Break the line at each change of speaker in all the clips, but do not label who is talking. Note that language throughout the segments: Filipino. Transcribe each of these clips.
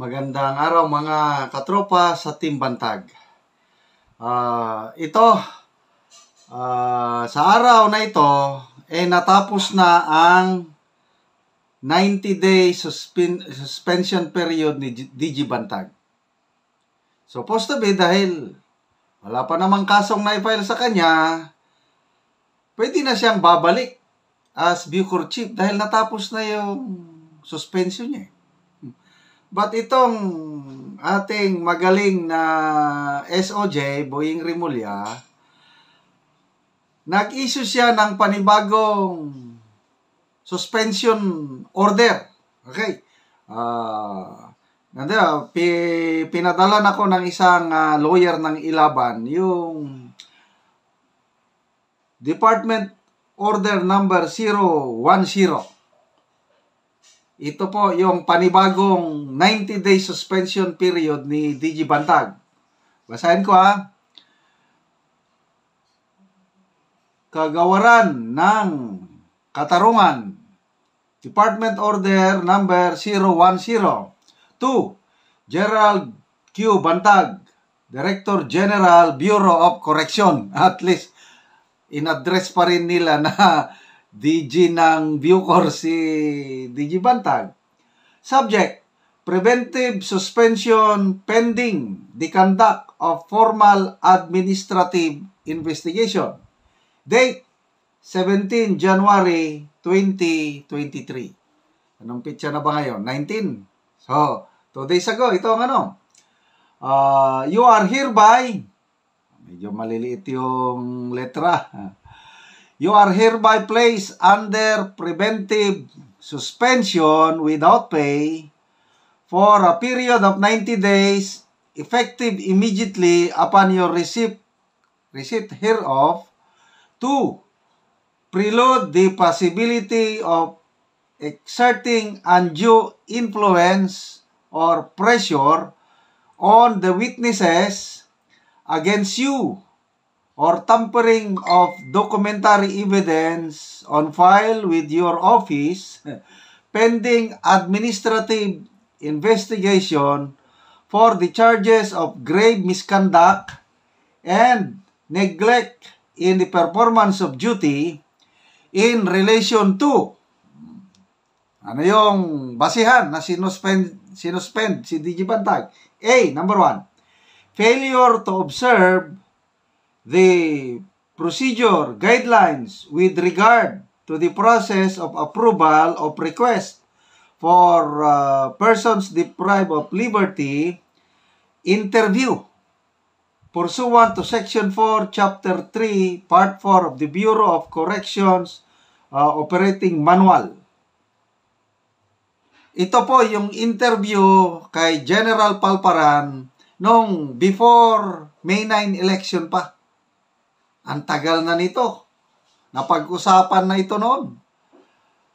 Magandang araw mga katropa sa Team Bantag. Uh, ito, uh, sa araw na ito, eh natapos na ang 90-day suspension period ni Bantag. So, supposed be dahil wala pa namang kasong na-file sa kanya, pwede na siyang babalik as Bucor Chief dahil natapos na yung suspension niya. But itong ating magaling na SOJ, Boying Rimulya, nag-issue siya ng panibagong suspension order. Okay. Uh, ah, nanda, pi, pinadalan ako ng isang uh, lawyer ng Ilaban, yung Department Order Number 010. Ito po yung panibagong 90-day suspension period ni DG Bantag. Basahin ko ha. Kagawaran ng Katarungan Department Order number 010 to Gerald Q. Bantag, Director General Bureau of Correction. At least, in-address pa rin nila na DG ng Bucor si DG Bantag. Subject, Preventive Suspension Pending the Conduct of Formal Administrative Investigation. Date, 17 January 2023. Anong pitsa na ba ngayon? 19. So, two days ago, ito ang ano. Uh, you are hereby, medyo maliliit yung letra, ha? Ah, You are hereby placed under preventive suspension without pay for a period of 90 days effective immediately upon your receipt, receipt hereof. 2. Prelude the possibility of exerting undue influence or pressure on the witnesses against you or tampering of documentary evidence on file with your office pending administrative investigation for the charges of grave misconduct and neglect in the performance of duty in relation to ano yung basihan na sinuspend, sinuspend si DJ Bantag? A, number one, failure to observe the procedure guidelines with regard to the process of approval of request for uh, persons deprived of liberty interview pursuant to Section 4, Chapter 3, Part 4 of the Bureau of Corrections uh, Operating Manual. Ito po yung interview kay General Palparan noong before May 9 election pa. Ang tagal na nito. Napag-usapan na ito noon.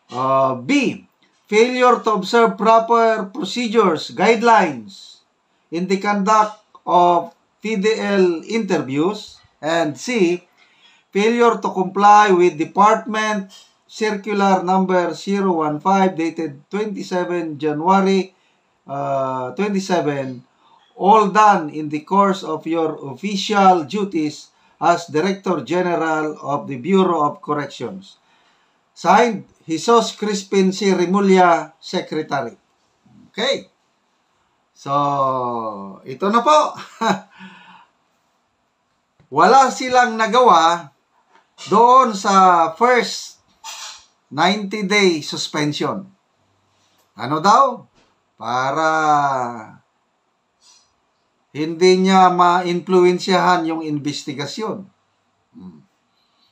Uh, B. Failure to observe proper procedures, guidelines in the conduct of PDL interviews. And C. Failure to comply with Department Circular Number 015 dated 27 January uh, 27 all done in the course of your official duties as Director General of the Bureau of Corrections. Signed, Jesus Crispin C. Remulla, Secretary. Okay. So, ito na po. Wala silang nagawa doon sa first 90-day suspension. Ano daw? Para hindi niya ma-influensyahan yung investigasyon. Hmm.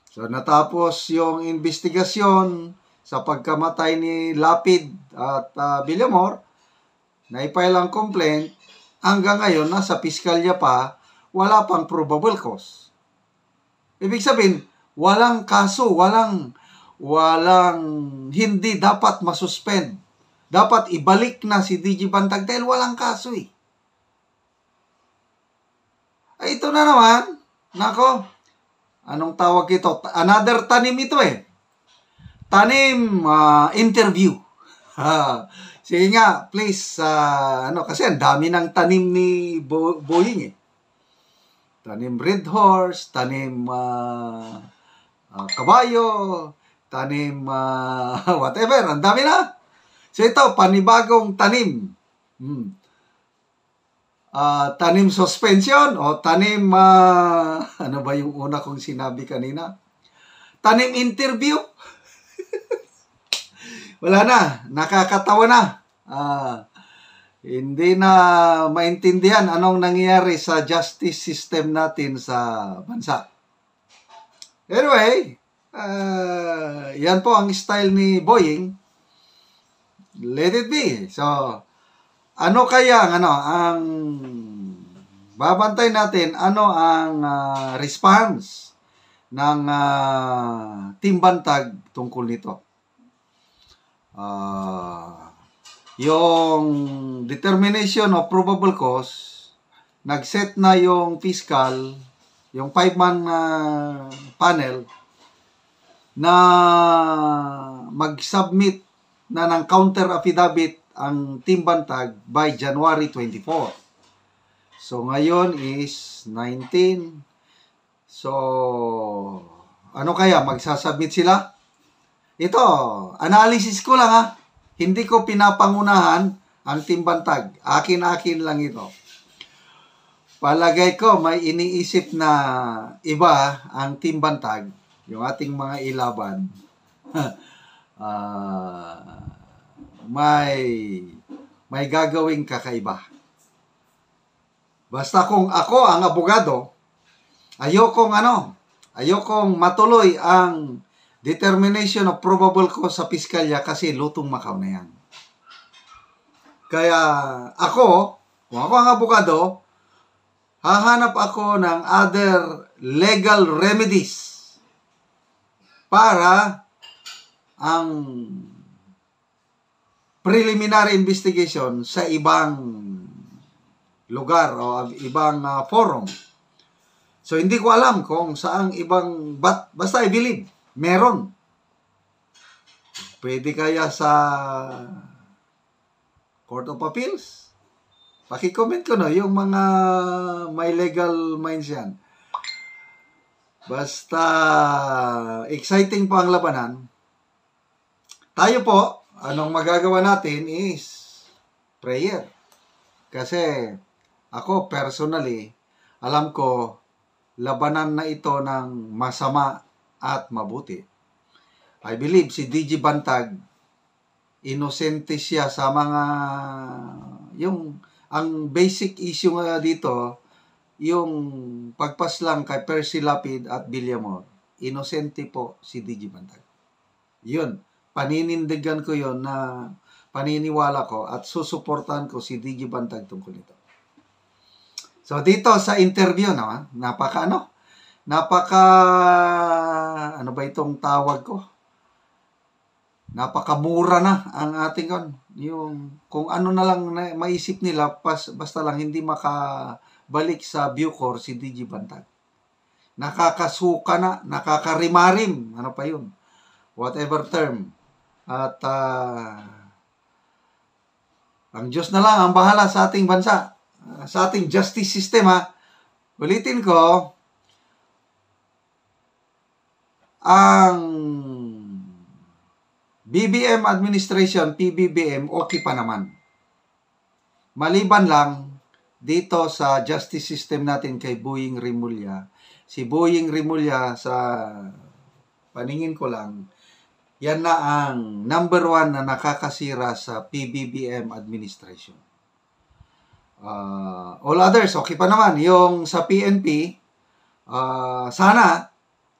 So natapos yung investigasyon sa pagkamatay ni Lapid at uh, na naipile ang complaint, hanggang ngayon nasa piskalya pa, wala pang probable cause. Ibig sabihin, walang kaso, walang walang hindi dapat masuspend. Dapat ibalik na si DJ Bantag dahil walang kaso eh. Ay, eh, ito na naman. Nako, anong tawag ito? Another tanim ito eh. Tanim uh, interview. Ha. Sige nga, please, uh, ano, kasi ang dami ng tanim ni Bo- Boeing eh. Tanim red horse, tanim uh, uh, kabayo, tanim uh, whatever, ang dami na. So ito, panibagong tanim. Hmm uh, tanim suspension o tanim, uh, ano ba yung una kong sinabi kanina? Tanim interview. Wala na, nakakatawa na. Uh, hindi na maintindihan anong nangyayari sa justice system natin sa bansa. Anyway, uh, yan po ang style ni Boying. Let it be. So, ano kaya ang ano ang babantay natin ano ang uh, response ng uh, team bantag tungkol nito. Uh, yung determination of probable cause nagset na yung fiscal yung five-man uh, panel na mag-submit na ng counter affidavit ang Team Bantag by January 24. So, ngayon is 19. So, ano kaya? Magsasubmit sila? Ito, analysis ko lang ha. Hindi ko pinapangunahan ang Team Bantag. Akin-akin lang ito. Palagay ko, may iniisip na iba ang Team Bantag, yung ating mga ilaban. Ah... uh, may may gagawing kakaiba. Basta kung ako ang abogado, ayokong ano, ayokong matuloy ang determination of probable cause sa piskalya kasi lutong makaw na yan. Kaya ako, kung ako ang abogado, hahanap ako ng other legal remedies para ang preliminary investigation sa ibang lugar o ibang uh, forum. So, hindi ko alam kung saang ibang, but, basta I believe, meron. Pwede kaya sa Court of Appeals? Paki-comment ko na no, yung mga may legal minds yan. Basta exciting po ang labanan. Tayo po, anong magagawa natin is prayer. Kasi ako personally, alam ko labanan na ito ng masama at mabuti. I believe si DJ Bantag inosente siya sa mga yung ang basic issue nga dito yung pagpaslang kay Percy Lapid at Billy Moore. Inosente po si DJ Bantag. Yun. Paninindigan ko yon na paniniwala ko at susuportahan ko si DJ Bantag tungkol ito. So dito sa interview no, ah, napaka ano? Napaka ano ba itong tawag ko? Napakamura na ang ating kon. Yung kung ano na lang na, maisip nila pas, basta lang hindi makabalik sa Bucor si DJ Bantag. Nakakasuka na, nakakarimarim, ano pa yun? Whatever term. At uh, ang Diyos na lang ang bahala sa ating bansa, ah, sa ating justice system ha. Ulitin ko, ang BBM administration, PBBM, okay pa naman. Maliban lang dito sa justice system natin kay Boying Rimulya. Si Boying Rimulya sa paningin ko lang, yan na ang number one na nakakasira sa PBBM administration. Uh, all others, okay pa naman. Yung sa PNP, uh, ah, sana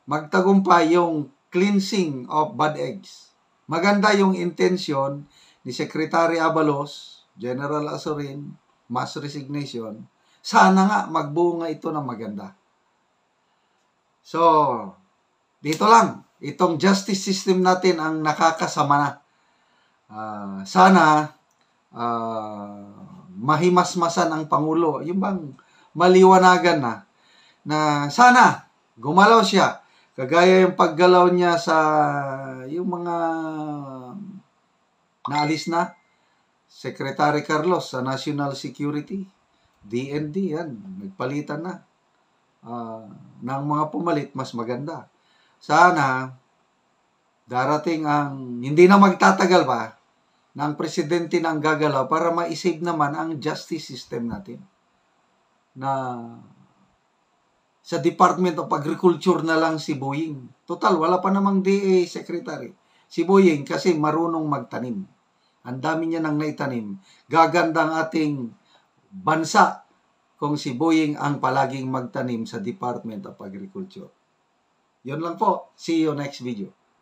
magtagumpay yung cleansing of bad eggs. Maganda yung intention ni Secretary Abalos, General Azorin, mass resignation. Sana nga magbunga ito ng maganda. So, dito lang itong justice system natin ang nakakasama na. Uh, sana uh, mahimasmasan ang Pangulo. Yung bang maliwanagan na na sana gumalaw siya. Kagaya yung paggalaw niya sa yung mga naalis na Secretary Carlos sa National Security, DND yan, nagpalitan na. Uh, ah, ng mga pumalit, mas maganda sana darating ang, hindi na magtatagal pa, ng presidente ng gagalaw para ma-save naman ang justice system natin. Na sa Department of Agriculture na lang si Boeing. Total, wala pa namang DA secretary. Si Boeing kasi marunong magtanim. Ang dami niya nang naitanim. Gaganda ang ating bansa kung si Boeing ang palaging magtanim sa Department of Agriculture. Yun lang po. See you next video.